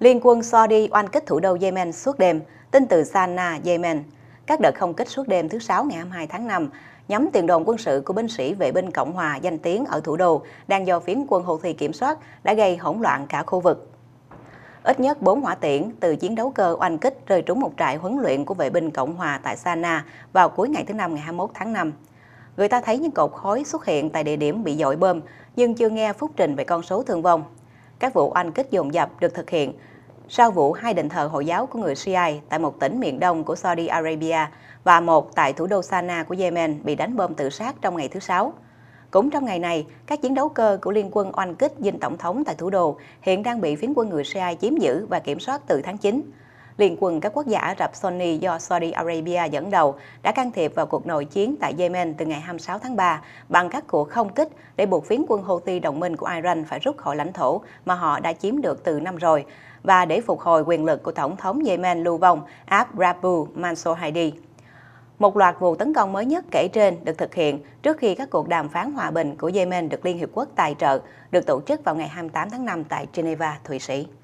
Liên quân Saudi oanh kích thủ đô Yemen suốt đêm, tin từ Sana, Yemen. Các đợt không kích suốt đêm thứ Sáu ngày 22 tháng 5 nhóm tiền đồn quân sự của binh sĩ vệ binh Cộng hòa danh tiếng ở thủ đô đang do phiến quân Houthi kiểm soát đã gây hỗn loạn cả khu vực. Ít nhất 4 hỏa tiễn từ chiến đấu cơ oanh kích rơi trúng một trại huấn luyện của vệ binh Cộng hòa tại Sana vào cuối ngày thứ Năm ngày 21 tháng 5. Người ta thấy những cột khói xuất hiện tại địa điểm bị dội bơm, nhưng chưa nghe phúc trình về con số thương vong các vụ oanh kích dồn dập được thực hiện sau vụ hai đền thờ Hồi giáo của người Shia tại một tỉnh miền đông của Saudi Arabia và một tại thủ đô Sana của Yemen bị đánh bom tự sát trong ngày thứ Sáu. Cũng trong ngày này, các chiến đấu cơ của liên quân oanh kích dinh tổng thống tại thủ đô hiện đang bị phiến quân người Shia chiếm giữ và kiểm soát từ tháng 9. Liên quân các quốc gia Ả Rập Sunni do Saudi Arabia dẫn đầu đã can thiệp vào cuộc nội chiến tại Yemen từ ngày 26 tháng 3 bằng các cuộc không kích để buộc phiến quân Houthi đồng minh của Iran phải rút khỏi lãnh thổ mà họ đã chiếm được từ năm rồi và để phục hồi quyền lực của Tổng thống Yemen lưu vong Abdrabu Mansour Hadi. Một loạt vụ tấn công mới nhất kể trên được thực hiện trước khi các cuộc đàm phán hòa bình của Yemen được Liên Hiệp Quốc tài trợ được tổ chức vào ngày 28 tháng 5 tại Geneva, Thụy Sĩ.